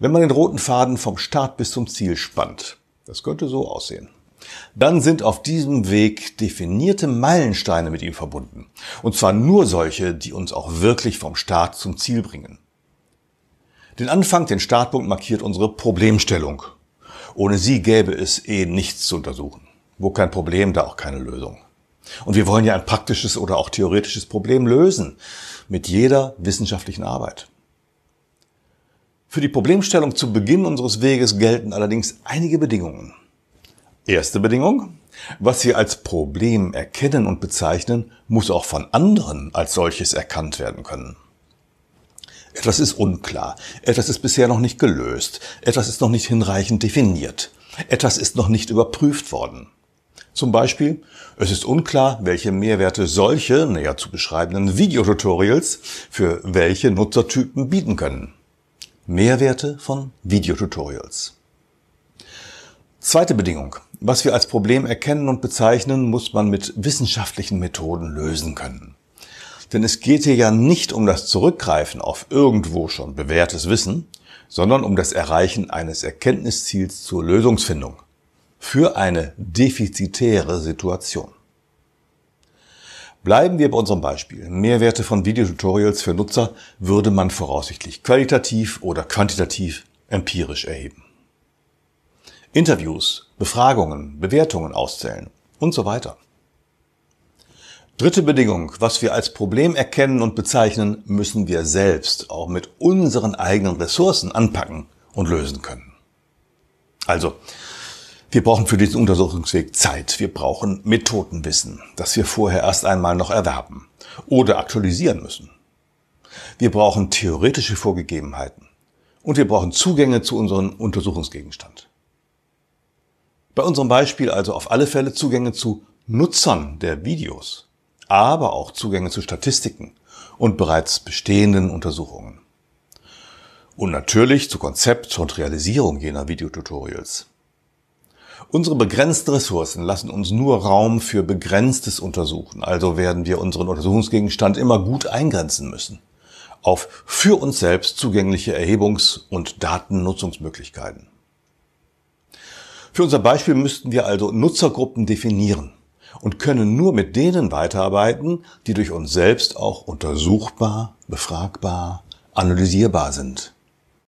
Wenn man den roten Faden vom Start bis zum Ziel spannt, das könnte so aussehen. Dann sind auf diesem Weg definierte Meilensteine mit ihm verbunden. Und zwar nur solche, die uns auch wirklich vom Start zum Ziel bringen. Den Anfang, den Startpunkt markiert unsere Problemstellung. Ohne sie gäbe es eh nichts zu untersuchen. Wo kein Problem, da auch keine Lösung. Und wir wollen ja ein praktisches oder auch theoretisches Problem lösen. Mit jeder wissenschaftlichen Arbeit. Für die Problemstellung zu Beginn unseres Weges gelten allerdings einige Bedingungen. Erste Bedingung. Was wir als Problem erkennen und bezeichnen, muss auch von anderen als solches erkannt werden können. Etwas ist unklar, etwas ist bisher noch nicht gelöst, etwas ist noch nicht hinreichend definiert, etwas ist noch nicht überprüft worden. Zum Beispiel, es ist unklar, welche Mehrwerte solche näher zu beschreibenden Videotutorials für welche Nutzertypen bieten können. Mehrwerte von Videotutorials. Zweite Bedingung. Was wir als Problem erkennen und bezeichnen, muss man mit wissenschaftlichen Methoden lösen können. Denn es geht hier ja nicht um das Zurückgreifen auf irgendwo schon bewährtes Wissen, sondern um das Erreichen eines Erkenntnisziels zur Lösungsfindung für eine defizitäre Situation. Bleiben wir bei unserem Beispiel. Mehrwerte von Videotutorials für Nutzer würde man voraussichtlich qualitativ oder quantitativ empirisch erheben. Interviews, Befragungen, Bewertungen auszählen und so weiter. Dritte Bedingung, was wir als Problem erkennen und bezeichnen, müssen wir selbst auch mit unseren eigenen Ressourcen anpacken und lösen können. Also, wir brauchen für diesen Untersuchungsweg Zeit. Wir brauchen Methodenwissen, das wir vorher erst einmal noch erwerben oder aktualisieren müssen. Wir brauchen theoretische Vorgegebenheiten und wir brauchen Zugänge zu unserem Untersuchungsgegenstand. Bei unserem Beispiel also auf alle Fälle Zugänge zu Nutzern der Videos, aber auch Zugänge zu Statistiken und bereits bestehenden Untersuchungen. Und natürlich zu Konzept und Realisierung jener Videotutorials. Unsere begrenzten Ressourcen lassen uns nur Raum für Begrenztes untersuchen, also werden wir unseren Untersuchungsgegenstand immer gut eingrenzen müssen auf für uns selbst zugängliche Erhebungs- und Datennutzungsmöglichkeiten. Für unser Beispiel müssten wir also Nutzergruppen definieren und können nur mit denen weiterarbeiten, die durch uns selbst auch untersuchbar, befragbar, analysierbar sind.